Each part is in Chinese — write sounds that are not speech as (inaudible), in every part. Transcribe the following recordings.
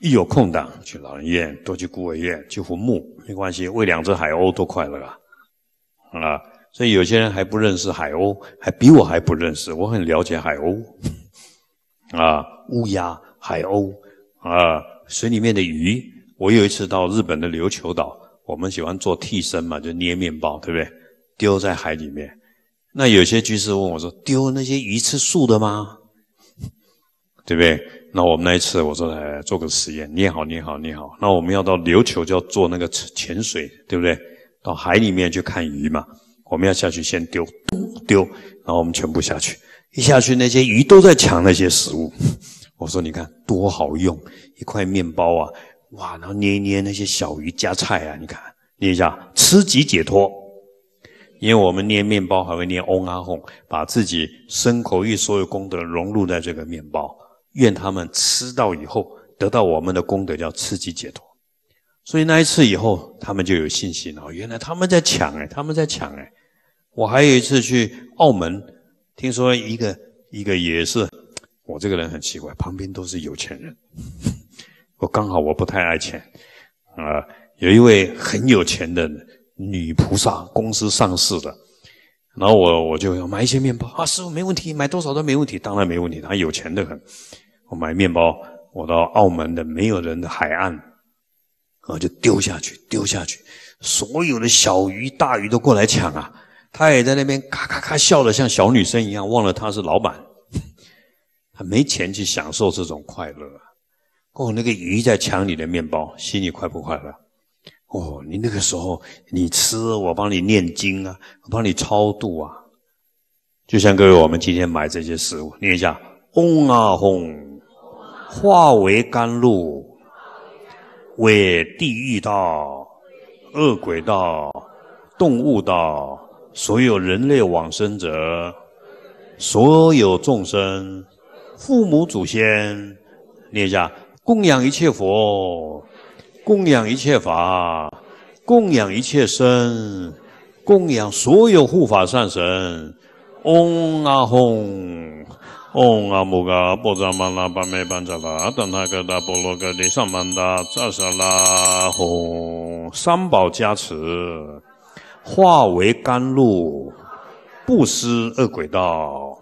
一有空档，去老人院，多去孤儿院，去坟墓，没关系，喂两只海鸥都快乐啊！啊，所以有些人还不认识海鸥，还比我还不认识，我很了解海鸥啊，乌鸦、海鸥啊，水里面的鱼。我有一次到日本的琉球岛，我们喜欢做替身嘛，就捏面包，对不对？丢在海里面。那有些居士问我说：“丢那些鱼吃素的吗？”对不对？那我们那一次，我说，来做个实验，你好，你好，你好。那我们要到琉球就要做那个潜水，对不对？到海里面去看鱼嘛。我们要下去，先丢，(laughs) 丢，然后我们全部下去。一下去，那些鱼都在抢那些食物。(laughs) 我说，你看多好用一块面包啊，哇！然后捏捏那些小鱼夹菜啊，你看捏一下，吃即解脱。因为我们捏面包还会捏嗡啊哄，把自己身口意所有功德融入在这个面包。愿他们吃到以后得到我们的功德，叫吃鸡解脱。所以那一次以后，他们就有信心了。原来他们在抢哎，他们在抢哎。我还有一次去澳门，听说一个一个也是我这个人很奇怪，旁边都是有钱人。(laughs) 我刚好我不太爱钱啊。有一位很有钱的女菩萨，公司上市的。然后我我就要买一些面包啊，师傅没问题，买多少都没问题，当然没问题，他有钱得很。我买面包，我到澳门的没有人的海岸，然后就丢下去，丢下去，所有的小鱼大鱼都过来抢啊！他也在那边咔咔咔笑的像小女生一样，忘了他是老板，他没钱去享受这种快乐。哦，那个鱼在抢你的面包，心里快不快乐？哦，你那个时候你吃，我帮你念经啊，我帮你超度啊。就像各位，我们今天买这些食物，念一下，嗡啊嗡。化为甘露，为地狱道、恶鬼道、动物道、所有人类往生者、所有众生、父母祖先念一下：供养一切佛，供养一切法，供养一切身，供养所有护法善神。嗡啊吽。嗡阿摩嘎巴扎玛拉巴梅班扎拉，丹那格达波罗格利萨曼达扎沙拉吽，三宝加持，化为甘露，布施恶鬼道、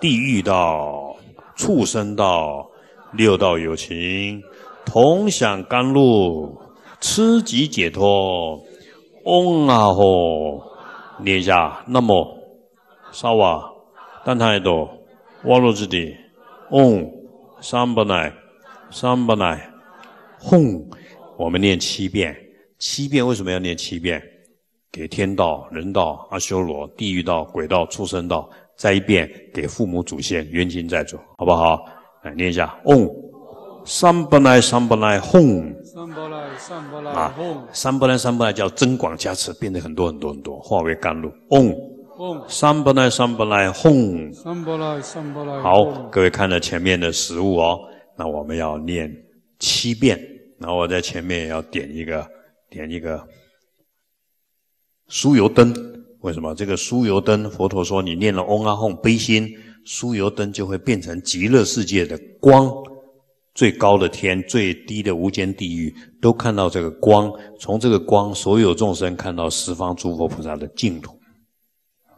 地狱道、畜生道、六道有情，同享甘露，吃即解脱。嗡阿吽，念家南无沙瓦丹那多。瓦 a 之地，a 三宝奶，三宝奶，吽，我们念七遍。七遍为什么要念七遍？给天道、人道、阿修罗、地狱道、鬼道、畜生道，再一遍给父母祖先、冤亲债主，好不好？来念一下，m 三宝奶，三宝奶，吽，三宝奶，三宝奶，啊，三宝奶，三宝奶叫增广加持，变得很多很多很多，化为甘露，嗡。三不赖，三不赖，哄！好，各位看到前面的食物哦，那我们要念七遍。然后我在前面要点一个点一个酥油灯。为什么这个酥油灯？佛陀说，你念了嗡啊哄，悲心，酥油灯就会变成极乐世界的光，最高的天，最低的无间地狱都看到这个光。从这个光，所有众生看到十方诸佛菩萨的净土。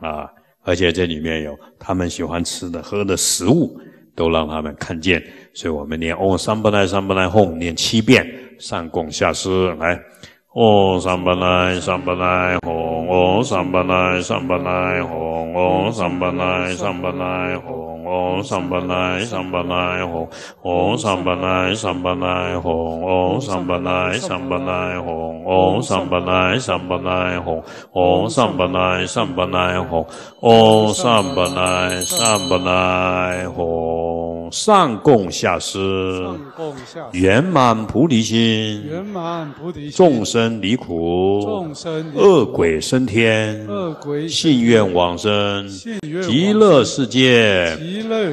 啊，而且这里面有他们喜欢吃的、喝的食物，都让他们看见。所以我们念“哦，三不来，三不来，哄，念七遍，上供下施来，哦，三不来，三不来，哄，哦，三不来，三不来，哄，哦，三不来，三不来，哄。องสัมปนายสัมปนายหงองสัมปนายสัมปนายหงองสัมปนายสัมปนายหงາงสัมปนายสัมปนายหงองสัมปนายสัมปนายหงงสัมปนายสัมปนายหง上供下施，圆满菩提心，圆满菩提心，众生离苦，众生恶鬼升天，恶鬼信愿往生，极乐世界，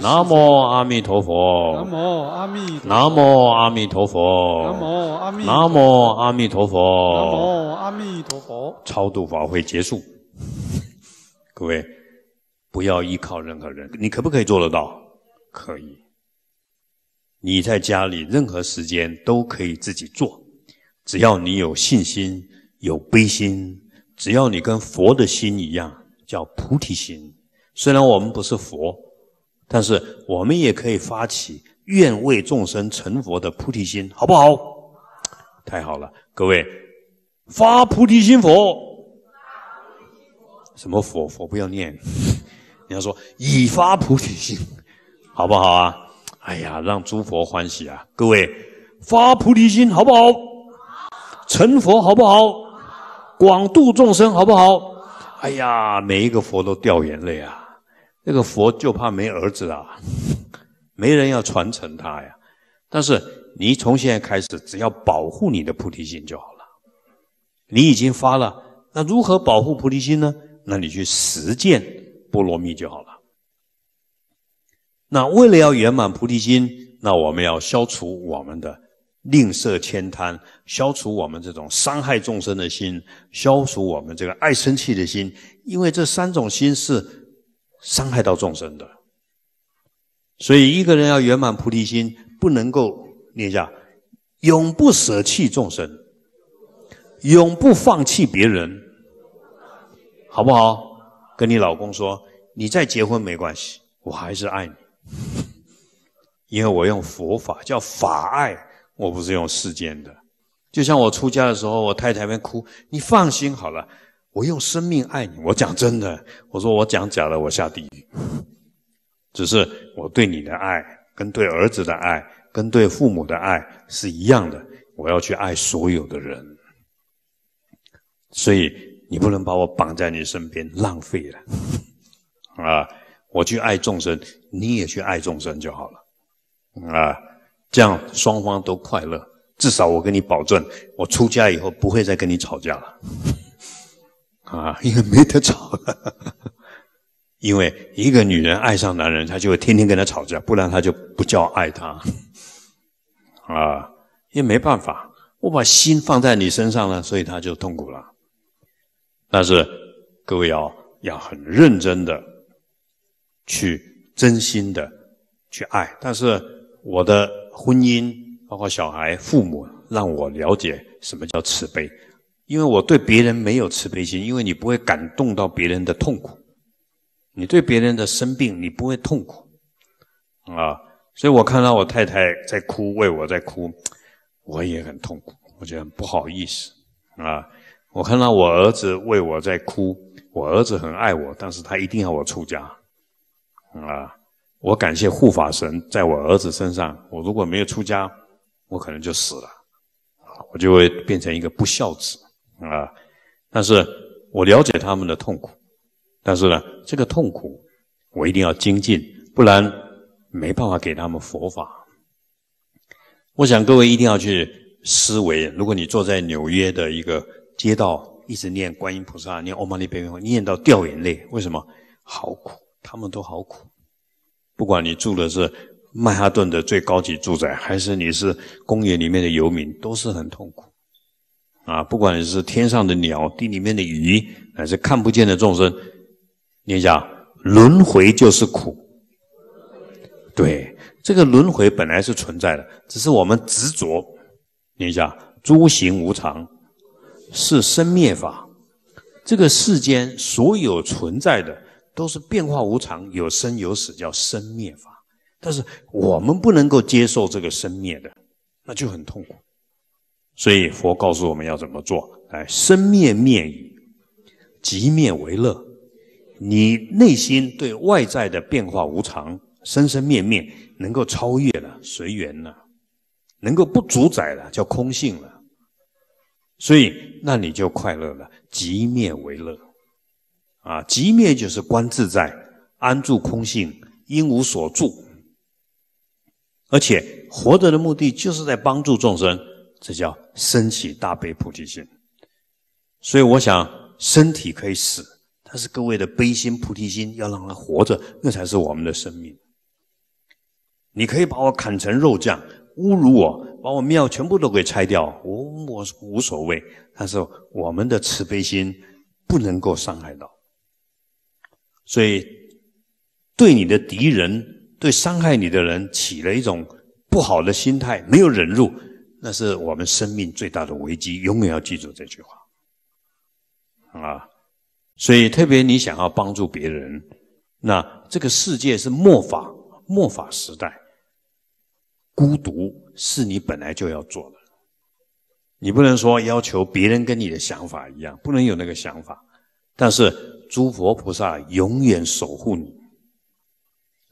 南无阿弥陀佛，南无阿弥，南无阿弥陀佛，南无阿弥，南无阿弥陀佛，南无阿弥陀佛。超度法会结束，各位不要依靠任何人，你可不可以做得到？可以。你在家里任何时间都可以自己做，只要你有信心、有悲心，只要你跟佛的心一样，叫菩提心。虽然我们不是佛，但是我们也可以发起愿为众生成佛的菩提心，好不好？太好了，各位，发菩提心，佛，什么佛？佛不要念，(laughs) 你要说以发菩提心，好不好啊？哎呀，让诸佛欢喜啊！各位，发菩提心好不好？成佛好不好？广度众生好不好？哎呀，每一个佛都掉眼泪啊！那个佛就怕没儿子啊，没人要传承他呀。但是你从现在开始，只要保护你的菩提心就好了。你已经发了，那如何保护菩提心呢？那你去实践波罗蜜就好了。那为了要圆满菩提心，那我们要消除我们的吝啬悭贪，消除我们这种伤害众生的心，消除我们这个爱生气的心，因为这三种心是伤害到众生的。所以一个人要圆满菩提心，不能够念一下，永不舍弃众生，永不放弃别人，好不好？跟你老公说，你再结婚没关系，我还是爱你。因为我用佛法叫法爱，我不是用世间的。就像我出家的时候，我太太边哭，你放心好了，我用生命爱你。我讲真的，我说我讲假的，我下地狱。只是我对你的爱，跟对儿子的爱，跟对父母的爱是一样的。我要去爱所有的人，所以你不能把我绑在你身边，浪费了啊。我去爱众生，你也去爱众生就好了，啊，这样双方都快乐。至少我跟你保证，我出家以后不会再跟你吵架了，啊，因为没得吵了。(laughs) 因为一个女人爱上男人，她就会天天跟他吵架，不然她就不叫爱他。啊，也没办法，我把心放在你身上了，所以他就痛苦了。但是各位要要很认真的去真心的去爱，但是我的婚姻包括小孩、父母，让我了解什么叫慈悲。因为我对别人没有慈悲心，因为你不会感动到别人的痛苦，你对别人的生病，你不会痛苦啊。所以我看到我太太在哭，为我在哭，我也很痛苦，我觉得很不好意思啊。我看到我儿子为我在哭，我儿子很爱我，但是他一定要我出家。啊，我感谢护法神在我儿子身上。我如果没有出家，我可能就死了，我就会变成一个不孝子啊。但是我了解他们的痛苦，但是呢，这个痛苦我一定要精进，不然没办法给他们佛法。我想各位一定要去思维，如果你坐在纽约的一个街道，一直念观音菩萨，念玛尼贝佛，念到掉眼泪，为什么？好苦。他们都好苦，不管你住的是曼哈顿的最高级住宅，还是你是公园里面的游民，都是很痛苦。啊，不管是天上的鸟、地里面的鱼，还是看不见的众生，你想轮回就是苦。对，这个轮回本来是存在的，只是我们执着。你想，诸行无常，是生灭法，这个世间所有存在的。都是变化无常，有生有死，叫生灭法。但是我们不能够接受这个生灭的，那就很痛苦。所以佛告诉我们要怎么做？哎，生灭灭已，即灭为乐。你内心对外在的变化无常、生生灭灭，能够超越了，随缘了，能够不主宰了，叫空性了。所以那你就快乐了，即灭为乐。啊，即灭就是观自在，安住空性，因无所住。而且活着的目的就是在帮助众生，这叫升起大悲菩提心。所以我想，身体可以死，但是各位的悲心菩提心要让它活着，那才是我们的生命。你可以把我砍成肉酱，侮辱我，把我庙全部都给拆掉，我我无所谓。但是我们的慈悲心不能够伤害到。所以，对你的敌人、对伤害你的人，起了一种不好的心态，没有忍住，那是我们生命最大的危机。永远要记住这句话，啊！所以，特别你想要帮助别人，那这个世界是末法、末法时代，孤独是你本来就要做的。你不能说要求别人跟你的想法一样，不能有那个想法，但是。诸佛菩萨永远守护你，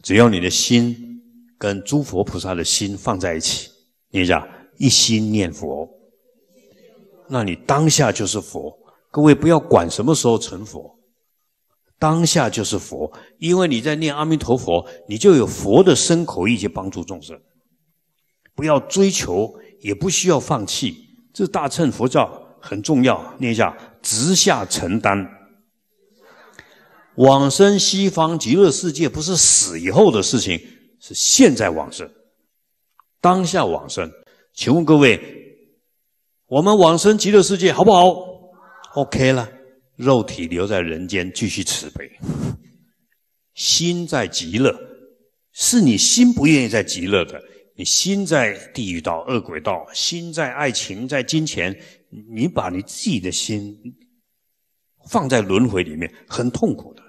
只要你的心跟诸佛菩萨的心放在一起，念一下一心念佛，那你当下就是佛。各位不要管什么时候成佛，当下就是佛，因为你在念阿弥陀佛，你就有佛的身口意去帮助众生。不要追求，也不需要放弃，这大乘佛教很重要。念一下直下承担。往生西方极乐世界不是死以后的事情，是现在往生，当下往生。请问各位，我们往生极乐世界好不好？OK 了，肉体留在人间继续慈悲，心在极乐，是你心不愿意在极乐的，你心在地狱道、恶鬼道，心在爱情、在金钱，你把你自己的心。放在轮回里面很痛苦的，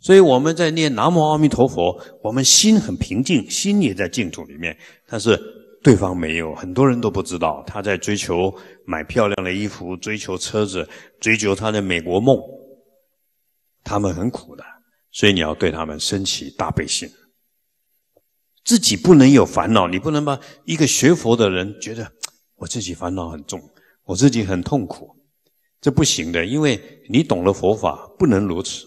所以我们在念南无阿弥陀佛，我们心很平静，心也在净土里面，但是对方没有，很多人都不知道他在追求买漂亮的衣服，追求车子，追求他的美国梦，他们很苦的，所以你要对他们升起大悲心，自己不能有烦恼，你不能把一个学佛的人觉得我自己烦恼很重，我自己很痛苦。这不行的，因为你懂了佛法，不能如此。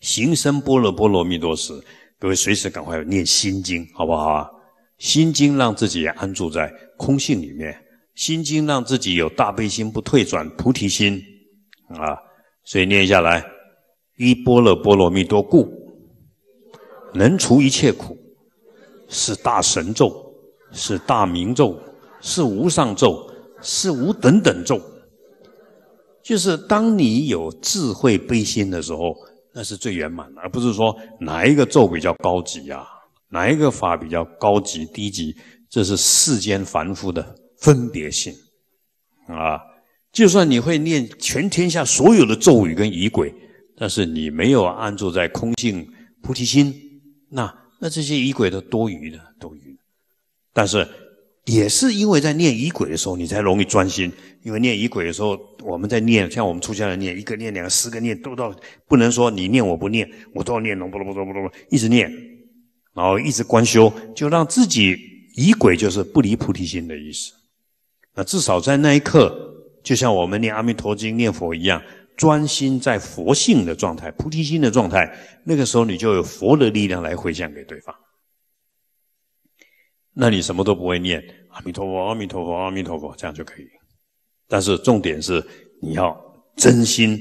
行深般若波罗蜜多时，各位随时赶快念心经，好不好？心经让自己安住在空性里面，心经让自己有大悲心不退转菩提心，啊！所以念下来，依般若波罗蜜多故，能除一切苦，是大神咒，是大明咒，是无上咒，是无等等咒。就是当你有智慧悲心的时候，那是最圆满，而不是说哪一个咒比较高级呀，哪一个法比较高级低级，这是世间凡夫的分别性啊。就算你会念全天下所有的咒语跟仪轨，但是你没有安住在空性菩提心，那那这些仪轨都多余的，多余的。但是。也是因为，在念仪轨的时候，你才容易专心。因为念仪轨的时候，我们在念，像我们出家人念一个念两个十个念，都到不能说你念我不念，我都要念，不不不不一直念，然后一直观修，就让自己仪轨就是不离菩提心的意思。那至少在那一刻，就像我们念《阿弥陀经》念佛一样，专心在佛性的状态、菩提心的状态，那个时候你就有佛的力量来回向给对方。那你什么都不会念，阿弥陀佛，阿弥陀佛，阿弥陀佛，这样就可以。但是重点是你要真心，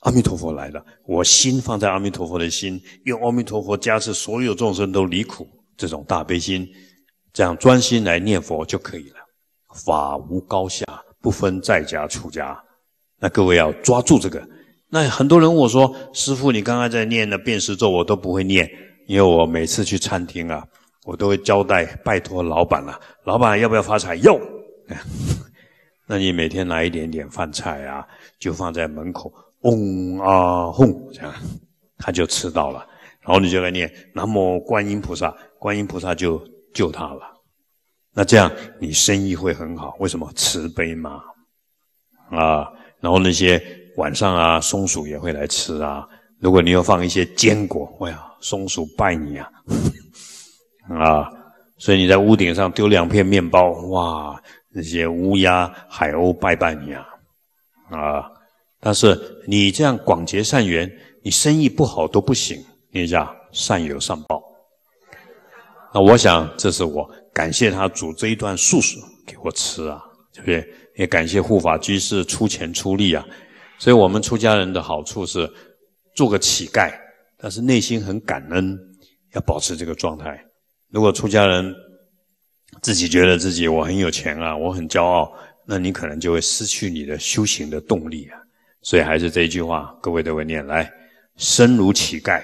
阿弥陀佛来了，我心放在阿弥陀佛的心，用阿弥陀佛加持所有众生都离苦，这种大悲心，这样专心来念佛就可以了。法无高下，不分在家出家，那各位要抓住这个。那很多人问我说，师傅，你刚刚在念的辨识咒我都不会念，因为我每次去餐厅啊。我都会交代，拜托老板了，老板要不要发财？要，(laughs) 那你每天拿一点点饭菜啊，就放在门口，嗡啊哄，这样他就吃到了，然后你就来念南无观音菩萨，观音菩萨就救他了。那这样你生意会很好，为什么？慈悲嘛，啊，然后那些晚上啊，松鼠也会来吃啊。如果你要放一些坚果，哎呀，松鼠拜你啊。啊，所以你在屋顶上丢两片面包，哇，那些乌鸦、海鸥拜拜你啊，啊！但是你这样广结善缘，你生意不好都不行。你家善有善报。那我想，这是我感谢他煮这一段素食给我吃啊，对不对？也感谢护法居士出钱出力啊。所以我们出家人的好处是，做个乞丐，但是内心很感恩，要保持这个状态。如果出家人自己觉得自己我很有钱啊，我很骄傲，那你可能就会失去你的修行的动力啊。所以还是这一句话，各位都会念来：身如乞丐，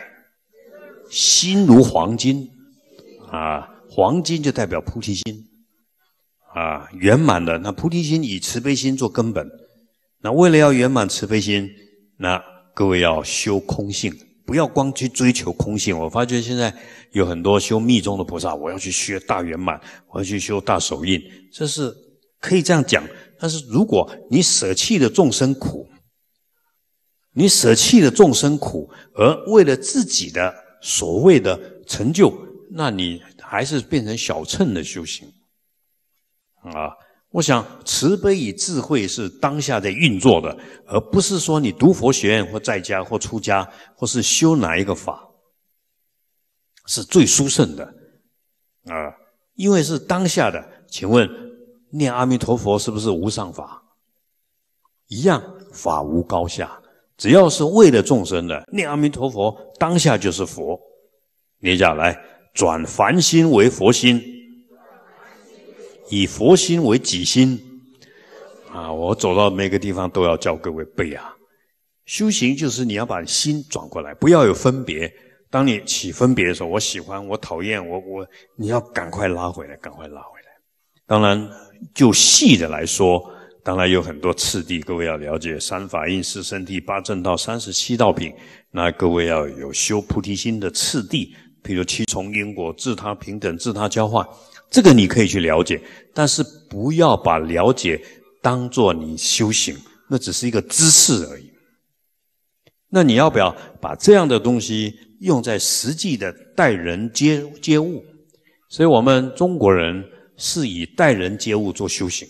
心如黄金啊。黄金就代表菩提心啊，圆满的那菩提心以慈悲心做根本。那为了要圆满慈悲心，那各位要修空性。不要光去追求空性，我发觉现在有很多修密宗的菩萨，我要去学大圆满，我要去修大手印，这是可以这样讲。但是如果你舍弃了众生苦，你舍弃了众生苦，而为了自己的所谓的成就，那你还是变成小乘的修行啊。我想，慈悲与智慧是当下在运作的，而不是说你读佛学院或在家或出家或是修哪一个法，是最殊胜的啊！因为是当下的。请问，念阿弥陀佛是不是无上法？一样，法无高下，只要是为了众生的念阿弥陀佛，当下就是佛。念下来，转凡心为佛心。以佛心为己心，啊，我走到每个地方都要教各位背啊。修行就是你要把心转过来，不要有分别。当你起分别的时候，我喜欢，我讨厌，我我，你要赶快拉回来，赶快拉回来。当然，就细的来说，当然有很多次第，各位要了解三法印、四圣谛、八正道、三十七道品。那各位要有修菩提心的次第，比如七重因果、自他平等、自他交换。这个你可以去了解，但是不要把了解当做你修行，那只是一个知识而已。那你要不要把这样的东西用在实际的待人接接物？所以，我们中国人是以待人接物做修行。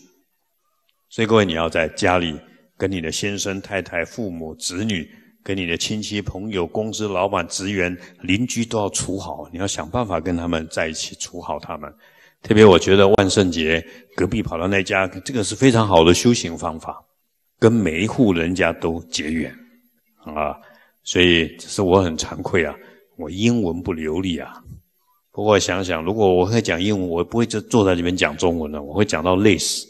所以，各位你要在家里跟你的先生、太太、父母、子女，跟你的亲戚、朋友、公司老板、职员、邻居都要处好，你要想办法跟他们在一起处好他们。特别我觉得万圣节隔壁跑到那家，这个是非常好的修行方法，跟每一户人家都结缘啊。所以这是我很惭愧啊，我英文不流利啊。不过想想，如果我会讲英文，我不会就坐在里面讲中文的，我会讲到累死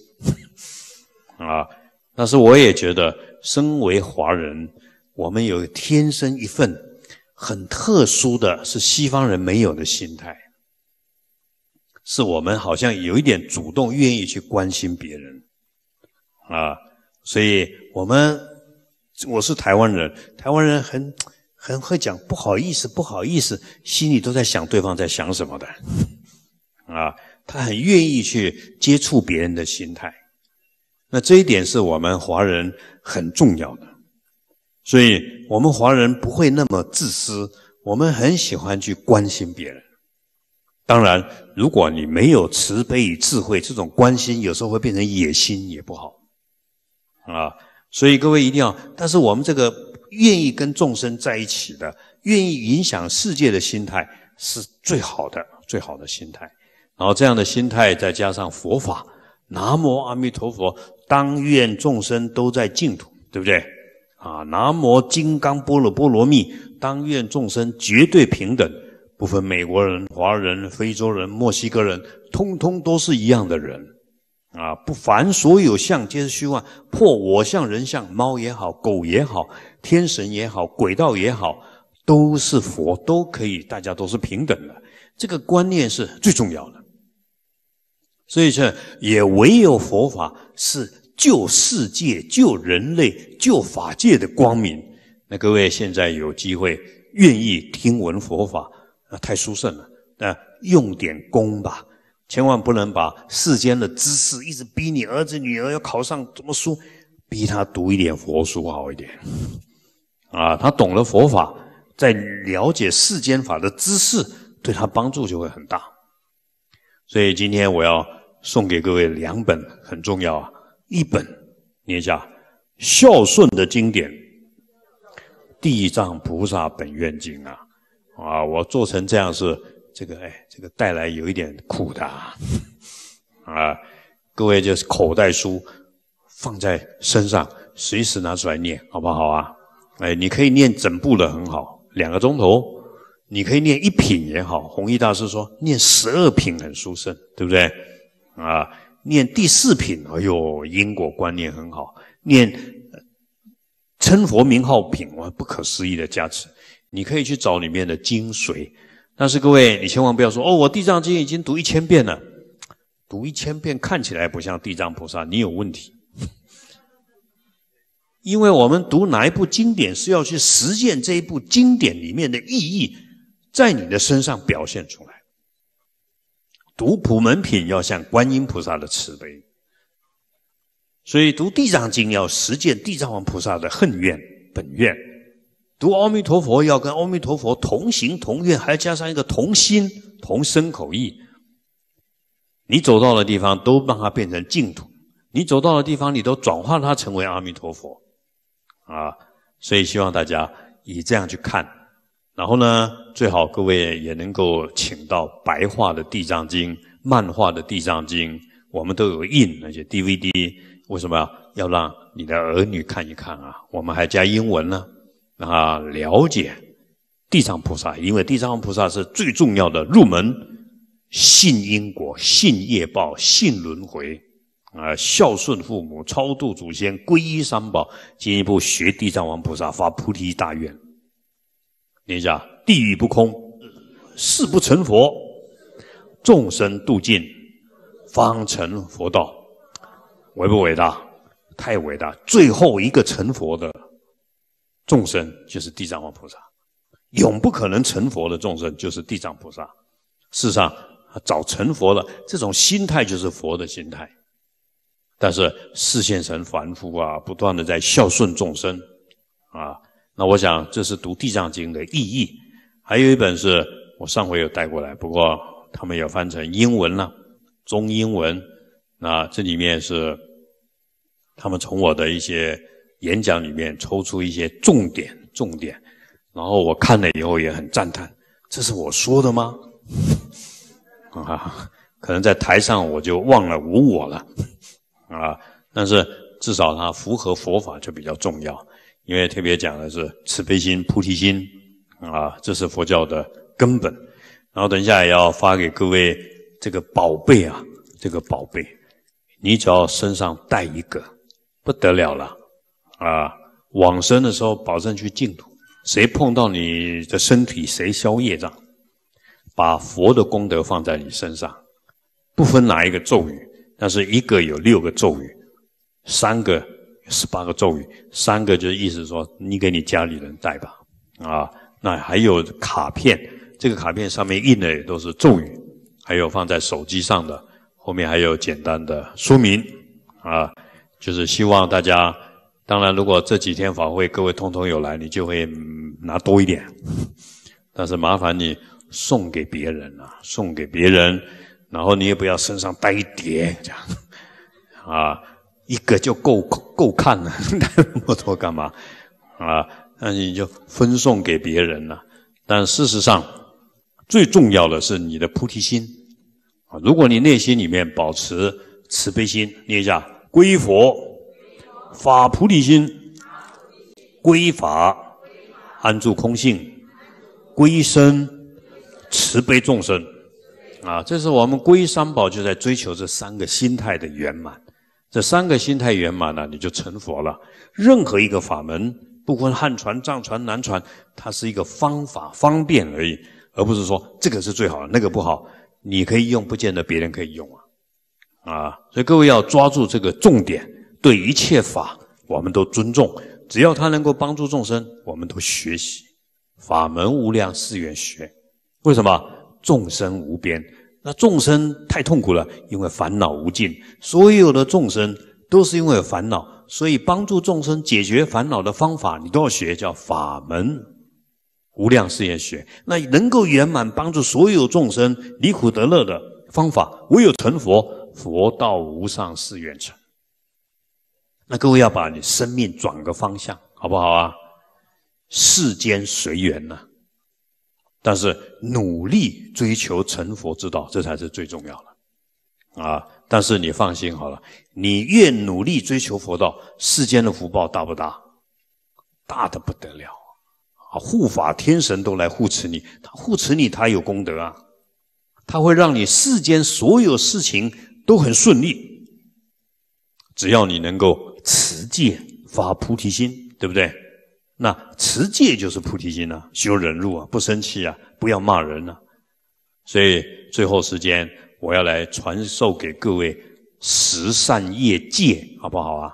(laughs) 啊。但是我也觉得，身为华人，我们有天生一份很特殊的是西方人没有的心态。是我们好像有一点主动愿意去关心别人啊，所以我们我是台湾人，台湾人很很会讲不好意思，不好意思，心里都在想对方在想什么的啊，他很愿意去接触别人的心态。那这一点是我们华人很重要的，所以我们华人不会那么自私，我们很喜欢去关心别人。当然，如果你没有慈悲与智慧，这种关心有时候会变成野心，也不好，啊！所以各位一定要，但是我们这个愿意跟众生在一起的，愿意影响世界的心态是最好的，最好的心态。然后这样的心态再加上佛法，南无阿弥陀佛，当愿众生都在净土，对不对？啊，南无金刚波罗波罗蜜，当愿众生绝对平等。部分美国人、华人、非洲人、墨西哥人，通通都是一样的人，啊！不凡所有相皆是虚幻，破我相、人相、猫也好、狗也好、天神也好、鬼道也好，都是佛，都可以，大家都是平等的。这个观念是最重要的，所以说也唯有佛法是救世界、救人类、救法界的光明。那各位现在有机会，愿意听闻佛法？太殊胜了，那用点功吧，千万不能把世间的知识一直逼你儿子女儿要考上什么书，逼他读一点佛书好一点，啊，他懂了佛法，在了解世间法的知识，对他帮助就会很大。所以今天我要送给各位两本很重要啊，一本念一下孝顺的经典《地藏菩萨本愿经》啊。啊，我做成这样是这个，哎，这个带来有一点苦的啊。啊，各位就是口袋书放在身上，随时拿出来念，好不好啊？哎，你可以念整部的很好，两个钟头，你可以念一品也好。弘一大师说念十二品很殊胜，对不对？啊，念第四品，哎呦，因果观念很好。念称佛名号品，哇，不可思议的加持。你可以去找里面的精髓，但是各位，你千万不要说哦，我《地藏经》已经读一千遍了，读一千遍看起来不像地藏菩萨，你有问题。(laughs) 因为我们读哪一部经典，是要去实践这一部经典里面的意义，在你的身上表现出来。读《普门品》要像观音菩萨的慈悲，所以读《地藏经》要实践地藏王菩萨的恨怨本愿。读阿弥陀佛，要跟阿弥陀佛同行同愿，还要加上一个同心同声口意。你走到的地方都让它变成净土，你走到的地方，你都转化它成为阿弥陀佛啊！所以希望大家以这样去看。然后呢，最好各位也能够请到白话的地藏经、漫画的地藏经，我们都有印那些 DVD。为什么要让你的儿女看一看啊？我们还加英文呢。啊，了解地藏菩萨，因为地藏菩萨是最重要的入门，信因果、信业报、信轮回，啊，孝顺父母、超度祖先、皈依三宝，进一步学地藏王菩萨发菩提大愿。你想，地狱不空，誓不成佛；众生度尽，方成佛道。伟不伟大？太伟大！最后一个成佛的。众生就是地藏王菩萨，永不可能成佛的众生就是地藏菩萨。世上早成佛了，这种心态就是佛的心态。但是四现神凡夫啊，不断的在孝顺众生啊，那我想这是读《地藏经》的意义。还有一本是我上回有带过来，不过他们有翻成英文了，中英文。那这里面是他们从我的一些。演讲里面抽出一些重点，重点，然后我看了以后也很赞叹，这是我说的吗？(laughs) 啊，可能在台上我就忘了无我了，(laughs) 啊，但是至少它符合佛法就比较重要，因为特别讲的是慈悲心、菩提心，啊，这是佛教的根本。然后等一下也要发给各位这个宝贝啊，这个宝贝，你只要身上带一个，不得了了。啊，往生的时候保证去净土。谁碰到你的身体，谁消业障，把佛的功德放在你身上，不分哪一个咒语，但是一个有六个咒语，三个十八个咒语，三个就是意思说你给你家里人带吧。啊，那还有卡片，这个卡片上面印的也都是咒语，还有放在手机上的，后面还有简单的说明。啊，就是希望大家。当然，如果这几天法会各位通通有来，你就会拿多一点。但是麻烦你送给别人啊，送给别人，然后你也不要身上带一叠这样，啊，一个就够够看了，带 (laughs) 那么多干嘛？啊，那你就分送给别人了。但事实上，最重要的是你的菩提心啊！如果你内心里面保持慈悲心，念一下皈佛。发菩提心，归法，安住空性，归生，慈悲众生，啊，这是我们归三宝就在追求这三个心态的圆满。这三个心态圆满了，你就成佛了。任何一个法门，不管汉传、藏传、南传，它是一个方法方便而已，而不是说这个是最好，那个不好。你可以用，不见得别人可以用啊，啊，所以各位要抓住这个重点。这一切法，我们都尊重。只要他能够帮助众生，我们都学习法门无量誓愿学。为什么众生无边？那众生太痛苦了，因为烦恼无尽。所有的众生都是因为烦恼，所以帮助众生解决烦恼的方法，你都要学，叫法门无量誓愿学。那能够圆满帮助所有众生离苦得乐的方法，唯有成佛。佛道无上誓愿成。那各位要把你生命转个方向，好不好啊？世间随缘呐，但是努力追求成佛之道，这才是最重要的啊！但是你放心好了，你越努力追求佛道，世间的福报大不大？大的不得了啊！护法天神都来护持你，他护持你，他有功德啊，他会让你世间所有事情都很顺利，只要你能够。持戒发菩提心，对不对？那持戒就是菩提心啊，修忍辱啊，不生气啊，不要骂人啊。所以最后时间，我要来传授给各位十善业戒，好不好啊？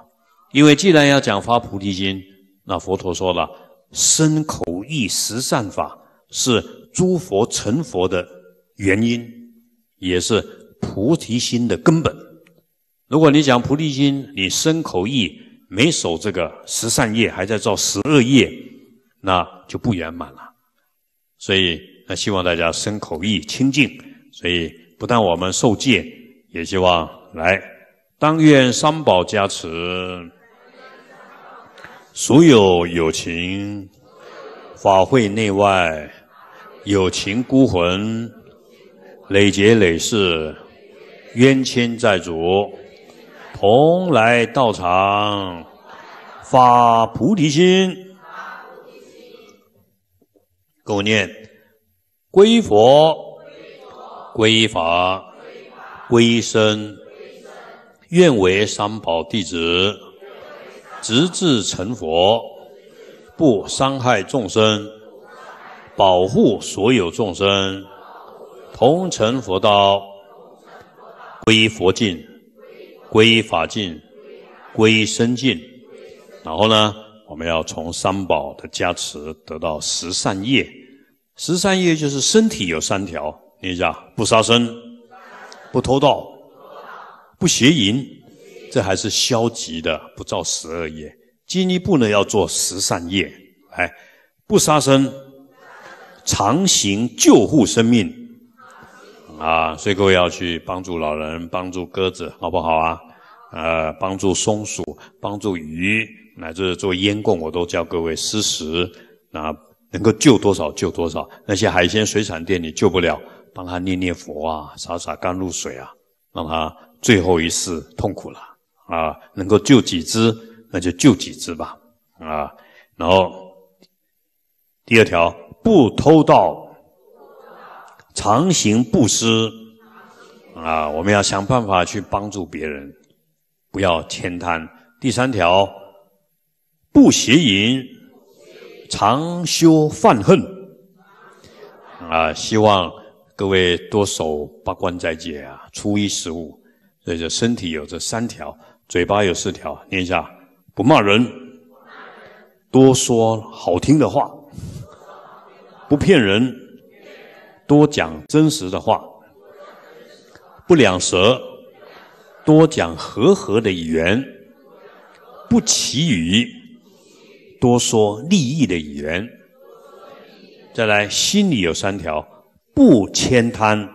因为既然要讲发菩提心，那佛陀说了，身口意十善法是诸佛成佛的原因，也是菩提心的根本。如果你讲菩提心，你身口意没守这个十善业，还在造十恶业，那就不圆满了。所以，那希望大家身口意清净。所以，不但我们受戒，也希望来。当愿三宝加持，所有有情，法会内外，有情孤魂，累劫累世，冤亲债主。同来道场，发菩提心，跟我念：归佛、归法、归僧，愿为三宝弟子，直至成佛，不伤害众生，保护所有众生，同成佛道，归佛境。皈依法尽，皈依身尽，然后呢，我们要从三宝的加持得到十善业。十善业就是身体有三条，你知不杀生、不偷盗、不邪淫，这还是消极的。不造十二业，进一步呢要做十善业，哎，不杀生，常行救护生命。啊，所以各位要去帮助老人，帮助鸽子，好不好啊？呃，帮助松鼠，帮助鱼，乃至做烟供，我都教各位施食。啊，能够救多少救多少，那些海鲜水产店你救不了，帮他念念佛啊，洒洒甘露水啊，让他最后一世痛苦了啊，能够救几只那就救几只吧啊。然后第二条，不偷盗。常行布施啊，我们要想办法去帮助别人，不要添贪。第三条，不邪淫，常修犯恨啊。希望各位多守八关斋戒啊，初一十五。这以这身体有这三条，嘴巴有四条，念一下：不骂人，多说好听的话，不骗人。多讲真实的话，不两舌；多讲和和的语言，不歧语；多说利益的语言。再来，心里有三条：不悭贪，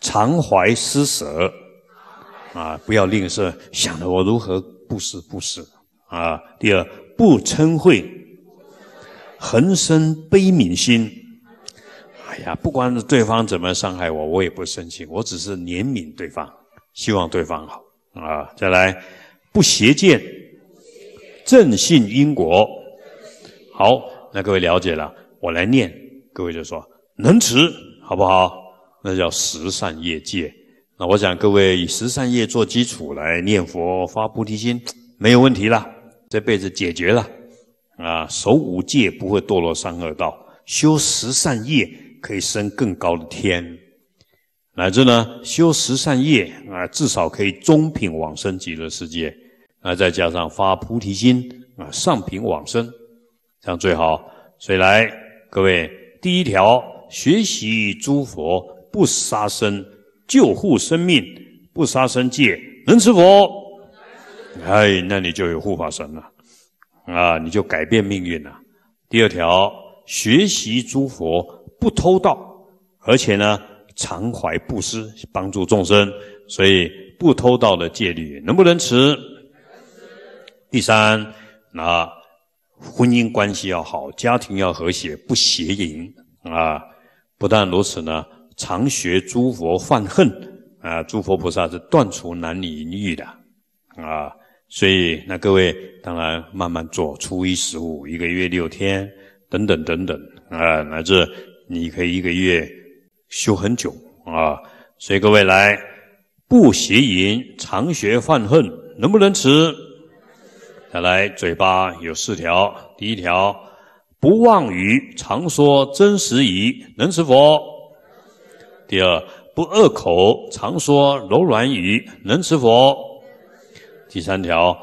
常怀施舍，啊，不要吝啬，想着我如何布施布施啊。第二，不嗔恚，恒生悲悯心。哎呀，不管对方怎么伤害我，我也不生气，我只是怜悯对方，希望对方好啊。再来，不邪见，正信因果。好，那各位了解了，我来念，各位就说能持，好不好？那叫十善业戒。那我想各位以十善业做基础来念佛发菩提心，没有问题了，这辈子解决了啊！守五戒不会堕落三恶道，修十善业。可以升更高的天，乃至呢修十善业啊，至少可以中品往生极乐世界啊，再加上发菩提心啊，上品往生，这样最好。所以来，各位，第一条，学习诸佛，不杀生，救护生命，不杀生戒能持佛，哎，那你就有护法神了啊，你就改变命运了。第二条。学习诸佛不偷盗，而且呢，常怀布施，帮助众生，所以不偷盗的戒律能不能持？第三，那婚姻关系要好，家庭要和谐，不邪淫啊！不但如此呢，常学诸佛犯恨啊，诸佛菩萨是断除男女淫欲的啊，所以那各位当然慢慢做，初一十五，一个月六天。等等等等啊，乃至你可以一个月修很久啊，所以各位来不邪淫常学犯恨，能不能吃？再来嘴巴有四条，第一条不妄语，常说真实语，能吃佛；第二不恶口，常说柔软语，能吃佛；第三条。